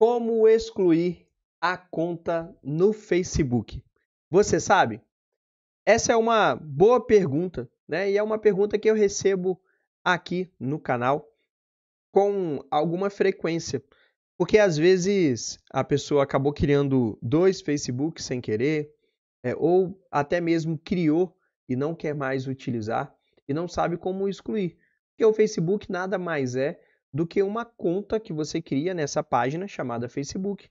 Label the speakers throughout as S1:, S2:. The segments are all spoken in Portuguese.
S1: Como excluir a conta no Facebook? Você sabe? Essa é uma boa pergunta, né? E é uma pergunta que eu recebo aqui no canal com alguma frequência. Porque às vezes a pessoa acabou criando dois Facebooks sem querer, é, ou até mesmo criou e não quer mais utilizar e não sabe como excluir. Porque o Facebook nada mais é do que uma conta que você cria nessa página chamada Facebook,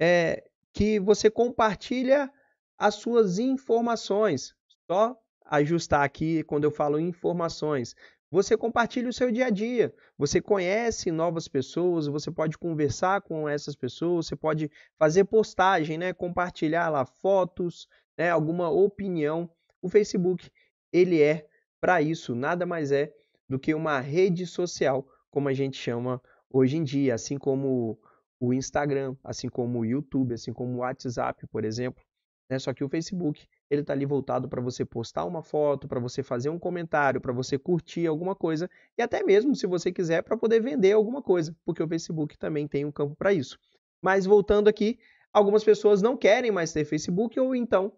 S1: é, que você compartilha as suas informações. Só ajustar aqui quando eu falo informações. Você compartilha o seu dia a dia, você conhece novas pessoas, você pode conversar com essas pessoas, você pode fazer postagem, né? compartilhar lá fotos, né? alguma opinião. O Facebook, ele é para isso, nada mais é do que uma rede social como a gente chama hoje em dia, assim como o Instagram, assim como o YouTube, assim como o WhatsApp, por exemplo. Né? Só que o Facebook ele está ali voltado para você postar uma foto, para você fazer um comentário, para você curtir alguma coisa e até mesmo, se você quiser, para poder vender alguma coisa, porque o Facebook também tem um campo para isso. Mas voltando aqui, algumas pessoas não querem mais ter Facebook ou então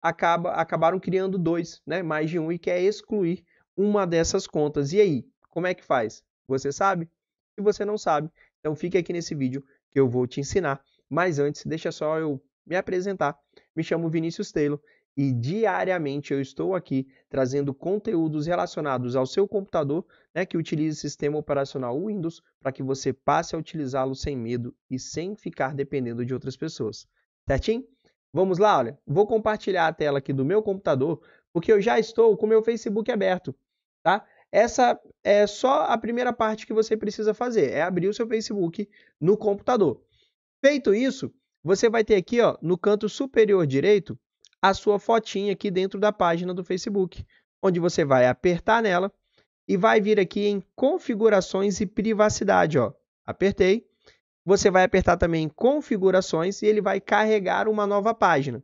S1: acaba, acabaram criando dois, né? mais de um, e quer excluir uma dessas contas. E aí, como é que faz? Você sabe? Se você não sabe, então fique aqui nesse vídeo que eu vou te ensinar. Mas antes, deixa só eu me apresentar. Me chamo Vinícius Taylor e diariamente eu estou aqui trazendo conteúdos relacionados ao seu computador, né, que utiliza o sistema operacional Windows, para que você passe a utilizá-lo sem medo e sem ficar dependendo de outras pessoas. Certinho? Vamos lá, olha, vou compartilhar a tela aqui do meu computador, porque eu já estou com o meu Facebook aberto, tá? Essa é só a primeira parte que você precisa fazer, é abrir o seu Facebook no computador. Feito isso, você vai ter aqui, ó, no canto superior direito, a sua fotinha aqui dentro da página do Facebook, onde você vai apertar nela e vai vir aqui em configurações e privacidade, ó. Apertei. Você vai apertar também em configurações e ele vai carregar uma nova página.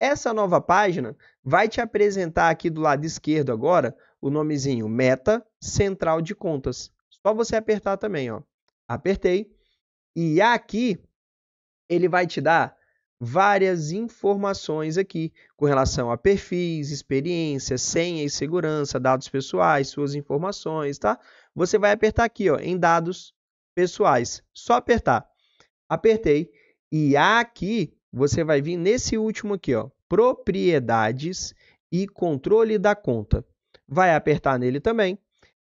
S1: Essa nova página vai te apresentar aqui do lado esquerdo agora o nomezinho Meta Central de Contas. Só você apertar também, ó. Apertei. E aqui ele vai te dar várias informações aqui com relação a perfis, experiência, senha e segurança, dados pessoais, suas informações, tá? Você vai apertar aqui, ó, em dados pessoais. Só apertar. Apertei. E aqui você vai vir nesse último aqui, ó, propriedades e controle da conta. Vai apertar nele também.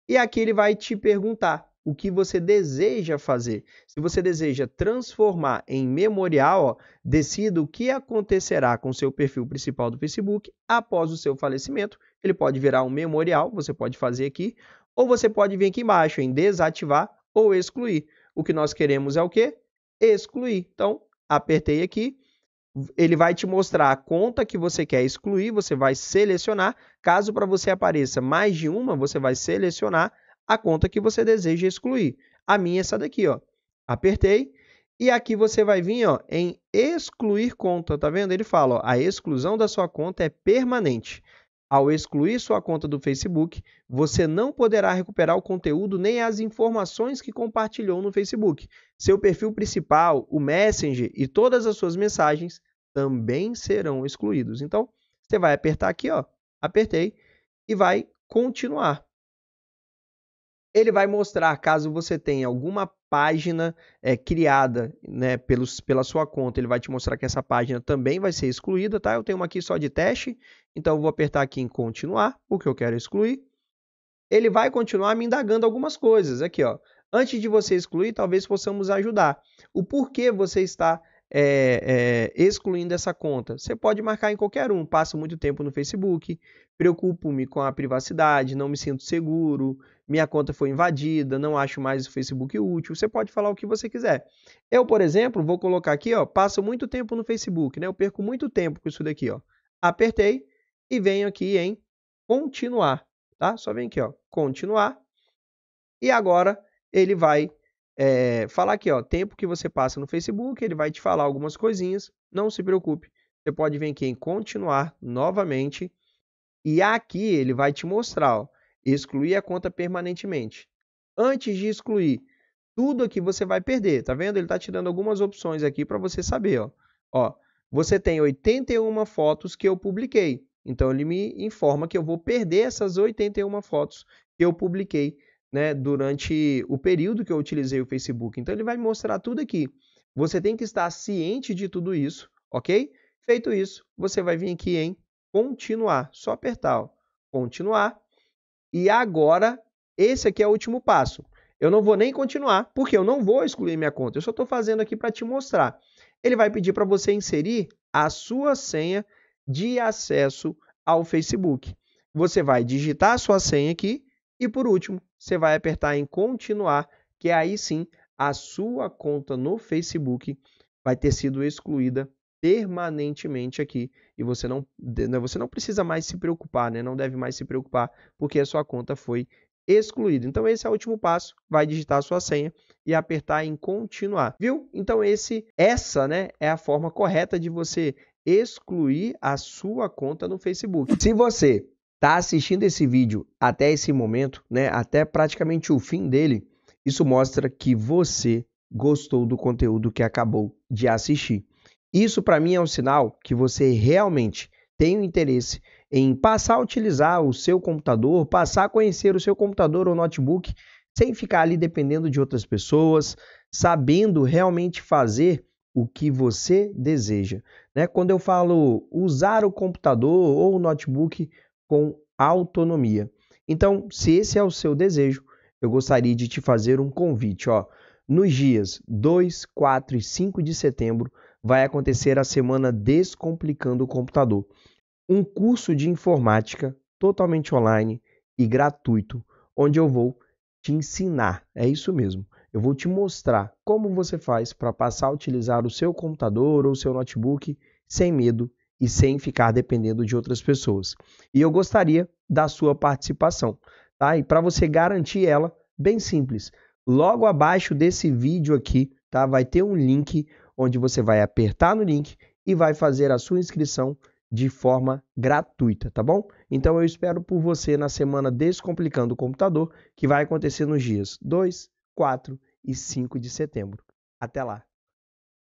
S1: E aqui ele vai te perguntar o que você deseja fazer. Se você deseja transformar em memorial, ó, decida o que acontecerá com seu perfil principal do Facebook após o seu falecimento. Ele pode virar um memorial, você pode fazer aqui, ou você pode vir aqui embaixo em desativar ou excluir. O que nós queremos é o quê? Excluir. Então, apertei aqui ele vai te mostrar a conta que você quer excluir, você vai selecionar. Caso para você apareça mais de uma, você vai selecionar a conta que você deseja excluir. A minha é essa daqui, ó. Apertei e aqui você vai vir, ó, em excluir conta, tá vendo? Ele fala, ó, a exclusão da sua conta é permanente. Ao excluir sua conta do Facebook, você não poderá recuperar o conteúdo nem as informações que compartilhou no Facebook. Seu perfil principal, o Messenger e todas as suas mensagens também serão excluídos. Então, você vai apertar aqui, ó, apertei e vai continuar ele vai mostrar caso você tenha alguma página é, criada né, pelos, pela sua conta, ele vai te mostrar que essa página também vai ser excluída, tá? Eu tenho uma aqui só de teste, então eu vou apertar aqui em continuar, porque eu quero excluir. Ele vai continuar me indagando algumas coisas aqui, ó. Antes de você excluir, talvez possamos ajudar. O porquê você está é, é, excluindo essa conta? Você pode marcar em qualquer um. Passo muito tempo no Facebook, preocupo-me com a privacidade, não me sinto seguro, minha conta foi invadida, não acho mais o Facebook útil. Você pode falar o que você quiser. Eu, por exemplo, vou colocar aqui, ó, passo muito tempo no Facebook, né? Eu perco muito tempo com isso daqui, ó. Apertei e venho aqui em continuar, tá? Só vem aqui, ó, continuar. E agora ele vai é, falar aqui, ó, tempo que você passa no Facebook, ele vai te falar algumas coisinhas, não se preocupe. Você pode vir aqui em continuar novamente e aqui ele vai te mostrar, ó, excluir a conta permanentemente. Antes de excluir, tudo aqui você vai perder, tá vendo? Ele tá te dando algumas opções aqui para você saber, ó. Ó, você tem 81 fotos que eu publiquei. Então ele me informa que eu vou perder essas 81 fotos que eu publiquei né, durante o período que eu utilizei o Facebook. Então ele vai mostrar tudo aqui. Você tem que estar ciente de tudo isso, ok? Feito isso, você vai vir aqui em continuar, só apertar, ó, continuar. E agora esse aqui é o último passo. Eu não vou nem continuar, porque eu não vou excluir minha conta. Eu só estou fazendo aqui para te mostrar. Ele vai pedir para você inserir a sua senha de acesso ao Facebook. Você vai digitar a sua senha aqui e por último, você vai apertar em continuar, que aí sim a sua conta no Facebook vai ter sido excluída permanentemente aqui e você não, né, você não precisa mais se preocupar, né? não deve mais se preocupar porque a sua conta foi excluída. Então esse é o último passo, vai digitar a sua senha e apertar em continuar, viu? Então esse, essa né, é a forma correta de você excluir a sua conta no Facebook. Se você está assistindo esse vídeo até esse momento, né, até praticamente o fim dele, isso mostra que você gostou do conteúdo que acabou de assistir. Isso para mim é um sinal que você realmente tem o um interesse em passar a utilizar o seu computador, passar a conhecer o seu computador ou notebook, sem ficar ali dependendo de outras pessoas, sabendo realmente fazer o que você deseja. Né? Quando eu falo usar o computador ou o notebook com autonomia. Então, se esse é o seu desejo, eu gostaria de te fazer um convite. Ó. Nos dias 2, 4 e 5 de setembro vai acontecer a semana Descomplicando o Computador. Um curso de informática totalmente online e gratuito, onde eu vou te ensinar. É isso mesmo. Eu vou te mostrar como você faz para passar a utilizar o seu computador ou seu notebook sem medo e sem ficar dependendo de outras pessoas. E eu gostaria da sua participação, tá? E para você garantir ela, bem simples. Logo abaixo desse vídeo aqui, tá? Vai ter um link onde você vai apertar no link e vai fazer a sua inscrição de forma gratuita, tá bom? Então eu espero por você na semana Descomplicando o Computador, que vai acontecer nos dias 2, 4 e 5 de setembro. Até lá!